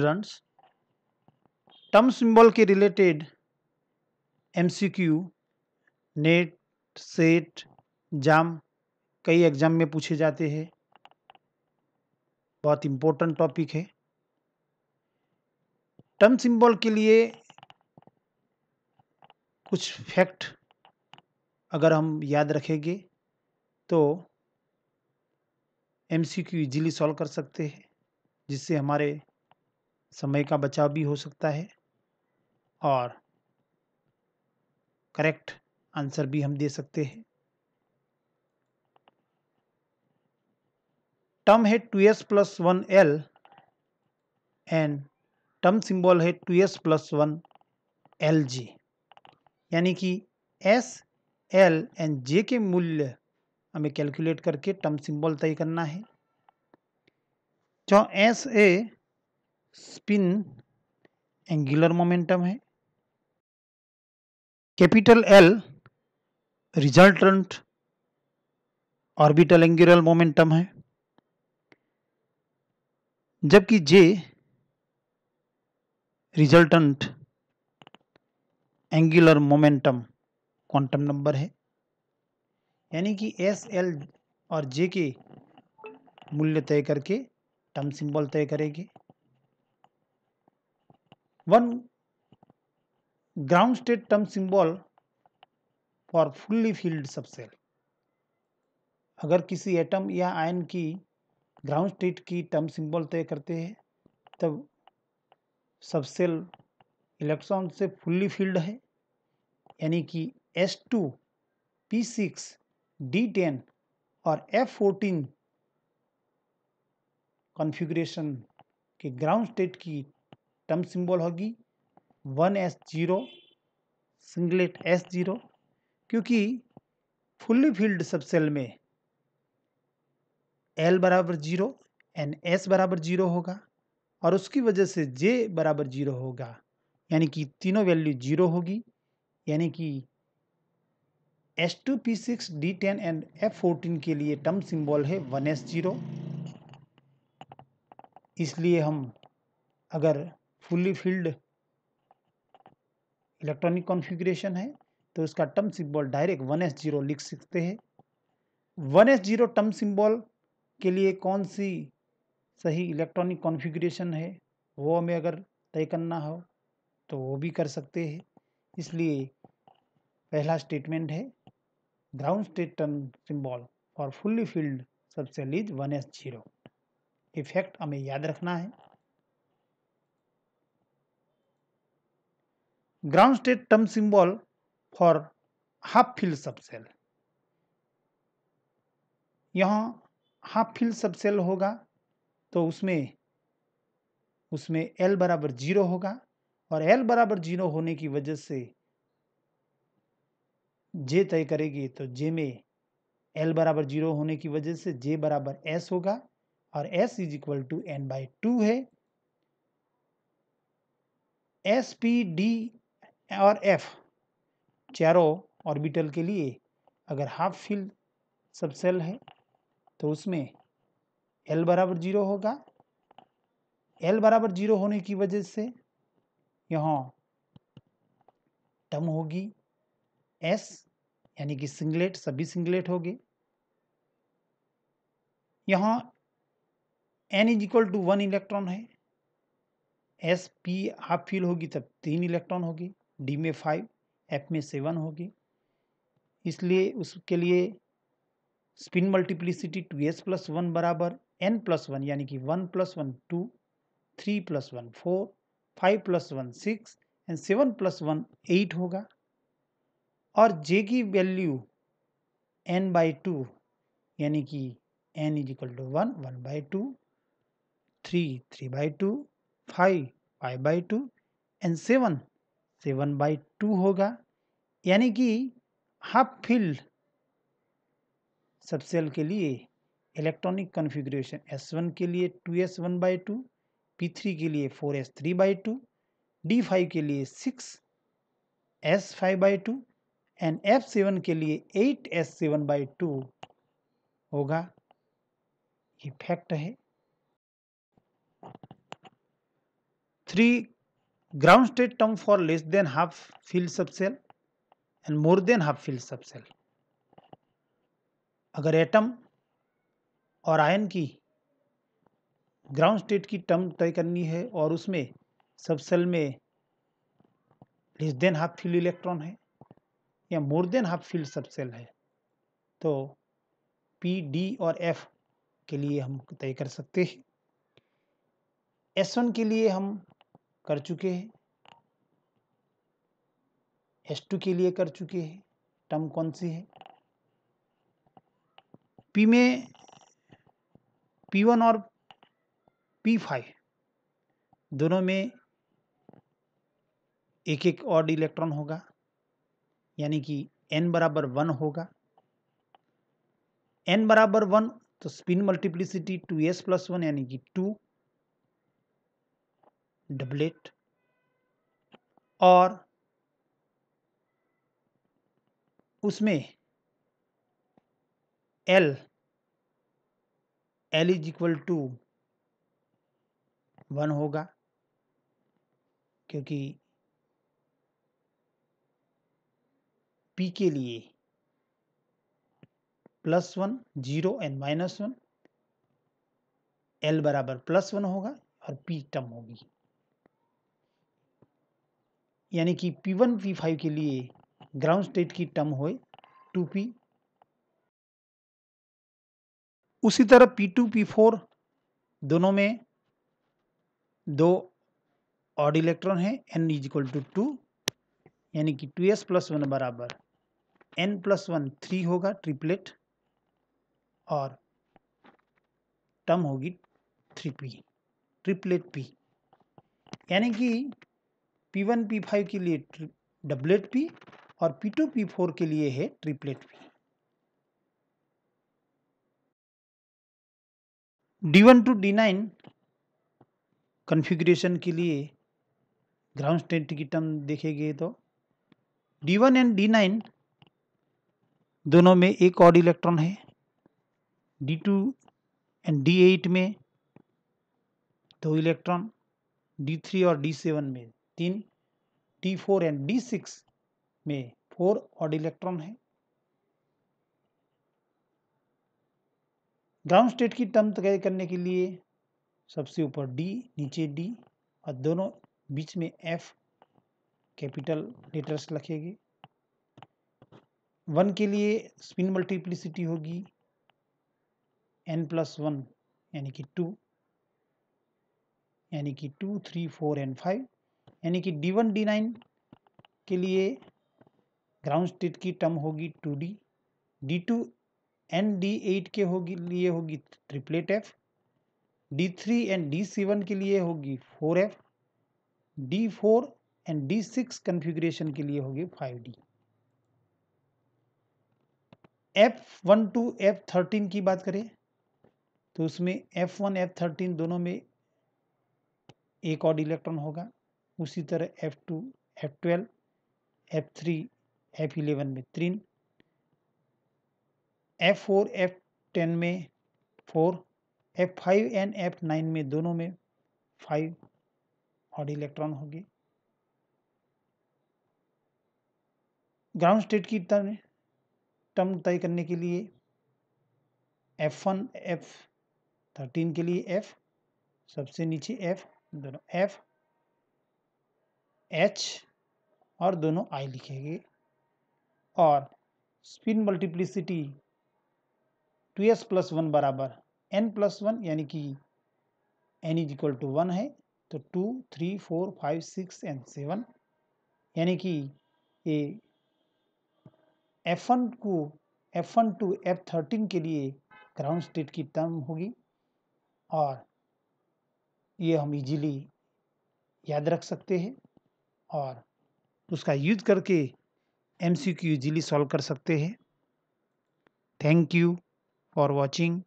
students term symbol के related MCQ NET SET JAM कई exam में पूछे जाते हैं बहुत इम्पोर्टेंट टॉपिक है टर्म सिंबल के लिए कुछ फैक्ट अगर हम याद रखेंगे तो एमसीक्यू इजीली सॉल्व कर सकते हैं जिससे हमारे समय का बचाव भी हो सकता है और करेक्ट आंसर भी हम दे सकते हैं टर्म है two S plus one L and term symbol है two S plus one L J यानी कि एस एल एंड जे के मूल्य हमें कैलकुलेट करके टर्म सिंबल तय करना है जो S a spin angular momentum है capital L resultant orbital angular momentum है जबकि J resultant angular momentum quantum number है यानी कि एस एल और जे के मूल्य तय करके टर्म सिंबल तय करेगी One ground state term symbol for fully filled subshell अगर किसी एटम या आयन की ग्राउंड स्टेट की टर्म सिंबल तय करते हैं तब सबसेल इलेक्ट्रॉन से फुल्ली फील्ड है यानी कि S2, P6, D10 और F14 कॉन्फ़िगरेशन के ग्राउंड स्टेट की टर्म सिंबल होगी one S zero singlet S zero क्योंकि फुल्ली फील्ड सबसेल में एल बराबर जीरो एन एस बराबर जीरो होगा और उसकी वजह से जे बराबर जीरो होगा यानी कि तीनों वैल्यू जीरो होगी यानी कि S two P six D ten and F fourteen के लिए टर्म सिंबल है वन एस जीरो इसलिए हम अगर फुली फिल्ड इलेक्ट्रॉनिक कॉन्फ़िगरेशन है तो इसका term symbol direct one S zero लिख सकते हैं one S zero term symbol के लिए कौन सी सही इलेक्ट्रॉनिक कॉन्फ़िगरेशन है वो हमें अगर तय करना हो तो वो भी कर सकते हैं इसलिए पहला स्टेटमेंट है ground state term symbol for fully filled subshell one S zero effect हमें याद रखना है ground state term symbol for half filled subshell यहाँ हाफ फील्ड सेल होगा तो उसमें उसमें L बराबर जीरो होगा और L बराबर जीरो होने की वजह से J तय करेगी तो J में L बराबर जीरो होने की वजह से J बराबर S होगा और S is equal to N by two है एस पी डी और एफ चारों ऑर्बिटल के लिए अगर हाफ सब सबसेल है तो उसमें एल बराबर जीरो होगा एल बराबर जीरो होने की वजह से यहाँ टर्म होगी एस यानी कि सिंगलेट सभी सिंगलेट हो गए यहाँ N is equal to one electron है एस पी हाफ फील होगी तब तीन इलेक्ट्रॉन होगी डी में फाइव एफ में सेवन होगी इसलिए उसके लिए spin multiplicity two S plus one बराबर एन प्लस वन यानी कि one plus one two three plus one four five plus one six and seven plus one eight होगा और जे की वैल्यू एन बाई टू यानी कि N is equal to one one by two three three by two five five by two and seven seven by two होगा यानी कि half filled subshell के लिए इलेक्ट्रॉनिक कॉन्फ़िगरेशन एस वन के लिए two S one by two P three के लिए four S three by two D five के लिए six S five by two and F seven के लिए eight S seven by two होगा ये फैक्ट है three ground state term for less than half filled subshell and more than half filled subshell अगर atom और ion की ground state की term तय करनी है और उसमें सबसेल में less than half filled electron है या more than half filled subshell है तो पी डी और एफ के लिए हम तय कर सकते हैं एस वन के लिए हम कर चुके हैं एस टू के लिए कर चुके हैं टर्म कौन सी है पी में पी वन और पी फाइव दोनों में एक एक ऑड इलेक्ट्रॉन होगा यानी कि एन बराबर वन होगा एन बराबर वन तो spin multiplicity two S plus one यानी कि टू डबलेट और उसमें L L is equal to one होगा क्योंकि पी के लिए plus one zero and minus one L बराबर प्लस वन होगा और पी टर्म होगी यानी कि पी वन पी फाइव के लिए ग्राउंड स्टेट की टर्म होए टू पी उसी तरह पी टू पी फोर दोनों में दो ऑड इलेक्ट्रॉन है N is equal to two यानी कि टू एस प्लस वन बराबर एन प्लस वन थ्री होगा ट्रिपलेट और टर्म होगी थ्री पी ट्रिपलेट पी यानी कि पी वन पी फाइव के लिए डबलेट पी और पी टू पी फोर के लिए है triplet P D one two D nine configuration के लिए ग्राउंड स्टेट की टर्म देखेंगे तो D one and D nine दोनों में एक और इलेक्ट्रॉन है D two and D eight में दो इलेक्ट्रॉन डी थ्री और डी सेवन में इन D4 एंड D6 में फोर ऑड इलेक्ट्रॉन है ग्राउंड स्टेट की टर्म तय करने के लिए सबसे ऊपर डी नीचे डी और दोनों बीच में एफ कैपिटल लेटर्स लिखेंगे वन के लिए स्पिन मल्टीप्लिसिटी होगी एन प्लस वन यानी कि टू यानी कि two three four and five यानी कि डी वन डी नाइन के लिए ग्राउंड स्टेट की टर्म होगी two D D two and D eight के होगी लिए होगी triplet F D three and D seven के लिए होगी four F D four and D six configuration के लिए होगी five D F one two F thirteen की बात करें तो उसमें एफ वन एफ थर्टीन दोनों में एक और इलेक्ट्रॉन होगा उसी तरह F two F twelve F three F eleven में तीन एफ फोर एफ टेन में four F five and F nine में दोनों में फाइव और इलेक्ट्रॉन होगी ग्राउंड स्टेट की टर्म टर्म तय करने के लिए एफ वन एफ थर्टीन के लिए एफ सबसे नीचे एफ दोनों एफ एच और दोनों आई लिखेंगे और spin multiplicity two S plus one बराबर एन प्लस वन यानी कि N is equal to one है तो two three four five six and seven यानी कि ये एफ वन को F one two F thirteen के लिए ग्राउंड स्टेट की टर्म होगी और ये हम इजीली याद रख सकते हैं और उसका यूज करके एम सी क्यू सॉल्व कर सकते हैं थैंक यू फॉर वॉचिंग